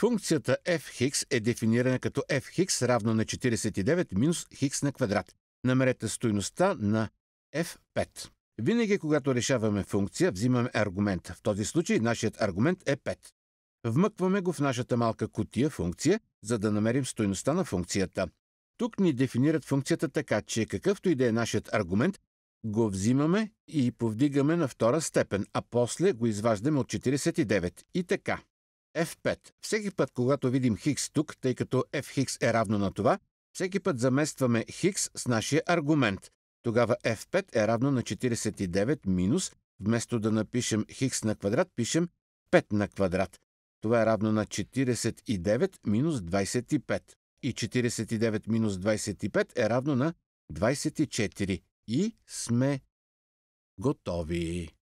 Функцията f хикс е дефинирана като f хикс равно на 49 минус хикс на квадрат. Намерете стойността на f5. Винаги, когато решаваме функция, взимаме аргумент. В този случай нашият аргумент е 5. Вмъкваме го в нашата малка кутия функция, за да намерим стойността на функцията. Тук ни дефинират функцията така, че какъвто и да е нашият аргумент, го взимаме и повдигаме на втора степен, а после го изваждаме от 49. И така. F5. Всеки път, когато видим Хикс тук, тъй като F е равно на това, всеки път заместваме Хикс с нашия аргумент. Тогава F5 е равно на 49 минус, вместо да напишем Хикс на квадрат, пишем 5 на квадрат. Това е равно на 49 минус 25. И 49 минус 25 е равно на 24. И сме готови.